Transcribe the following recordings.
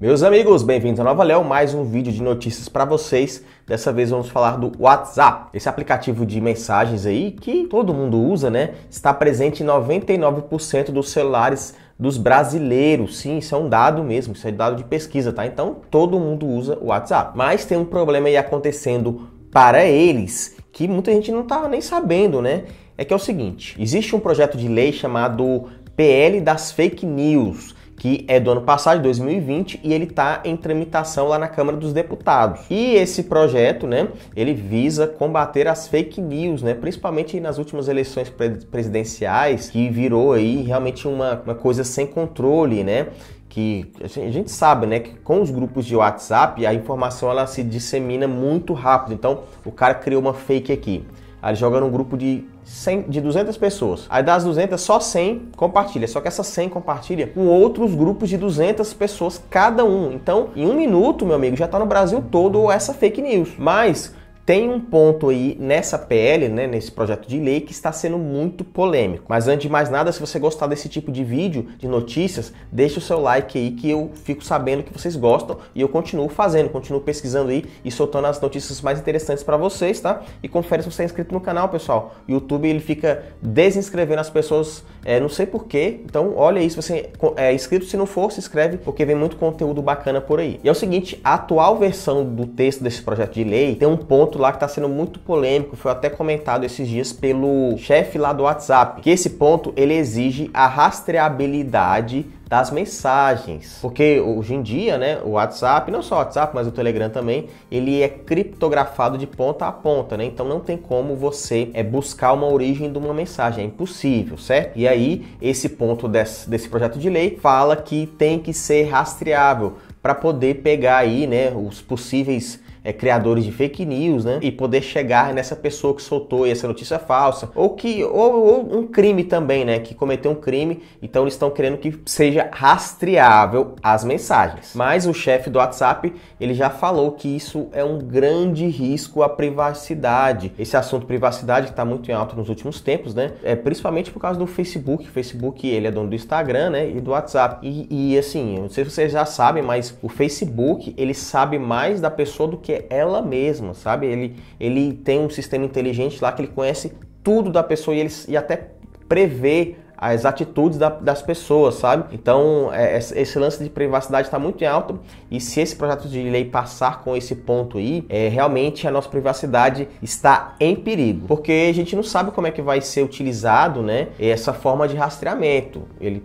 Meus amigos, bem-vindos a Nova Léo, mais um vídeo de notícias para vocês. Dessa vez vamos falar do WhatsApp, esse aplicativo de mensagens aí que todo mundo usa, né? Está presente em 99% dos celulares dos brasileiros. Sim, isso é um dado mesmo, isso é dado de pesquisa, tá? Então, todo mundo usa o WhatsApp. Mas tem um problema aí acontecendo para eles que muita gente não tá nem sabendo, né? É que é o seguinte, existe um projeto de lei chamado PL das Fake News que é do ano passado, 2020, e ele está em tramitação lá na Câmara dos Deputados. E esse projeto, né, ele visa combater as fake news, né, principalmente nas últimas eleições presidenciais, que virou aí realmente uma, uma coisa sem controle, né, que a gente sabe, né, que com os grupos de WhatsApp a informação ela se dissemina muito rápido. Então, o cara criou uma fake aqui. Aí ele joga num grupo de 100, de 200 pessoas. Aí das 200, só 100 compartilha. Só que essas 100 compartilha com outros grupos de 200 pessoas cada um. Então, em um minuto, meu amigo, já tá no Brasil todo essa fake news. Mas tem um ponto aí nessa PL, né, nesse projeto de lei, que está sendo muito polêmico. Mas antes de mais nada, se você gostar desse tipo de vídeo, de notícias, deixa o seu like aí que eu fico sabendo que vocês gostam e eu continuo fazendo, continuo pesquisando aí e soltando as notícias mais interessantes para vocês, tá? E confere se você é inscrito no canal, pessoal. O YouTube ele fica desinscrevendo as pessoas é, não sei porquê, então olha aí se você é inscrito, se não for, se inscreve, porque vem muito conteúdo bacana por aí. E é o seguinte, a atual versão do texto desse projeto de lei tem um ponto lá que está sendo muito polêmico, foi até comentado esses dias pelo chefe lá do WhatsApp, que esse ponto ele exige a rastreabilidade das mensagens. Porque hoje em dia, né, o WhatsApp, não só o WhatsApp, mas o Telegram também, ele é criptografado de ponta a ponta, né? Então não tem como você é buscar uma origem de uma mensagem, é impossível, certo? E aí esse ponto desse, desse projeto de lei fala que tem que ser rastreável para poder pegar aí, né, os possíveis é, criadores de fake news, né? E poder chegar nessa pessoa que soltou essa notícia falsa. Ou que. Ou, ou um crime também, né? Que cometeu um crime. Então eles estão querendo que seja rastreável as mensagens. Mas o chefe do WhatsApp ele já falou que isso é um grande risco à privacidade. Esse assunto privacidade que está muito em alta nos últimos tempos, né? É principalmente por causa do Facebook. O Facebook ele é dono do Instagram, né? E do WhatsApp. E, e assim, não sei se vocês já sabem, mas o Facebook ele sabe mais da pessoa do que é ela mesma, sabe? Ele, ele tem um sistema inteligente lá que ele conhece tudo da pessoa e, ele, e até prevê as atitudes da, das pessoas, sabe? Então, é, esse lance de privacidade está muito em alto e se esse projeto de lei passar com esse ponto aí, é, realmente a nossa privacidade está em perigo, porque a gente não sabe como é que vai ser utilizado, né? Essa forma de rastreamento. Ele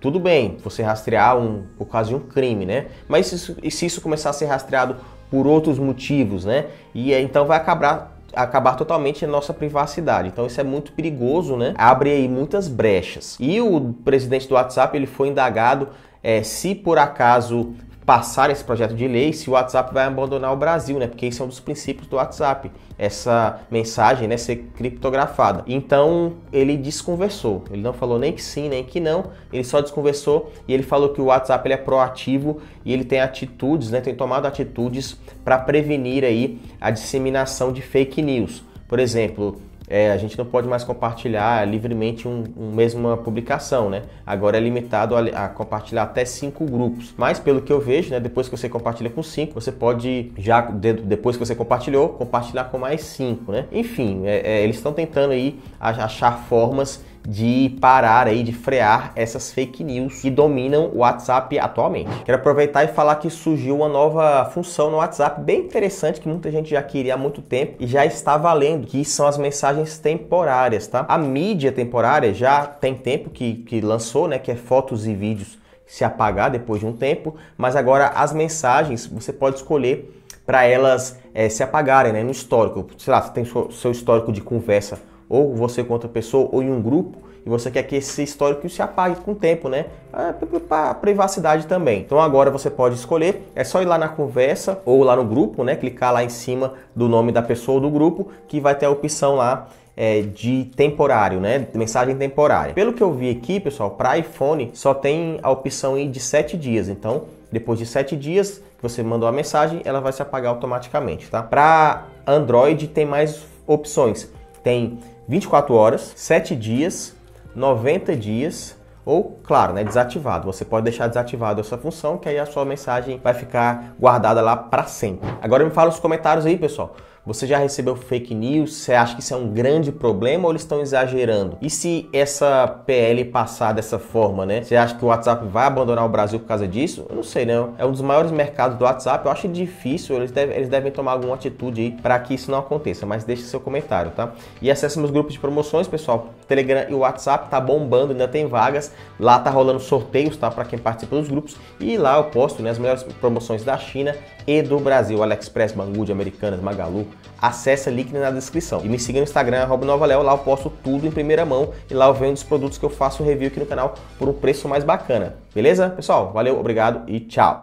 tudo bem você rastrear um, por causa de um crime, né? Mas se isso, se isso começar a ser rastreado por outros motivos, né? E então vai acabar acabar totalmente a nossa privacidade. Então isso é muito perigoso, né? Abre aí muitas brechas. E o presidente do WhatsApp ele foi indagado é, se por acaso passar esse projeto de lei se o WhatsApp vai abandonar o Brasil, né? Porque esse é um dos princípios do WhatsApp, essa mensagem, né, ser criptografada. Então, ele desconversou. Ele não falou nem que sim, nem que não. Ele só desconversou e ele falou que o WhatsApp ele é proativo e ele tem atitudes, né, tem tomado atitudes para prevenir aí a disseminação de fake news. Por exemplo, é, a gente não pode mais compartilhar livremente um, um mesma publicação, né? Agora é limitado a, a, compartilhar até cinco grupos. Mas pelo que eu vejo, né, depois que você compartilha com cinco, você pode já depois que você compartilhou, compartilhar com mais cinco, né? Enfim, é, é, eles estão tentando aí achar formas de parar aí, de frear essas fake news que dominam o WhatsApp atualmente. Quero aproveitar e falar que surgiu uma nova função no WhatsApp bem interessante que muita gente já queria há muito tempo e já está valendo, que são as mensagens temporárias, tá? A mídia temporária já tem tempo que, que lançou, né, que é fotos e vídeos se apagar depois de um tempo, mas agora as mensagens você pode escolher para elas é, se apagarem né, no histórico. Sei lá, você tem seu, seu histórico de conversa ou você com outra pessoa, ou em um grupo, e você quer que esse histórico se apague com o tempo, né? Ah, é para privacidade também. Então agora você pode escolher, é só ir lá na conversa ou lá no grupo, né? Clicar lá em cima do nome da pessoa ou do grupo, que vai ter a opção lá é, de temporário, né? Mensagem temporária. Pelo que eu vi aqui, pessoal, para iPhone só tem a opção aí de 7 dias. Então, depois de 7 dias que você mandou a mensagem, ela vai se apagar automaticamente, tá? Para Android tem mais opções. Tem 24 horas, 7 dias, 90 dias ou, claro, né, desativado. Você pode deixar desativado essa função que aí a sua mensagem vai ficar guardada lá para sempre. Agora me fala nos comentários aí, pessoal. Você já recebeu fake news? Você acha que isso é um grande problema ou eles estão exagerando? E se essa PL passar dessa forma, né? Você acha que o WhatsApp vai abandonar o Brasil por causa disso? Eu não sei, não. É um dos maiores mercados do WhatsApp. Eu acho difícil. Eles, eles devem tomar alguma atitude aí para que isso não aconteça. Mas deixe seu comentário, tá? E acesse meus grupos de promoções, pessoal. Telegram e WhatsApp tá bombando, ainda tem vagas. Lá tá rolando sorteios, tá? Para quem participa dos grupos. E lá eu posto né, as melhores promoções da China e do Brasil. AliExpress, Banggood, Americanas, Magalu acessa link na descrição. E me siga no Instagram, novaleo, lá eu posto tudo em primeira mão e lá eu venho dos produtos que eu faço review aqui no canal por um preço mais bacana. Beleza? Pessoal, valeu, obrigado e tchau!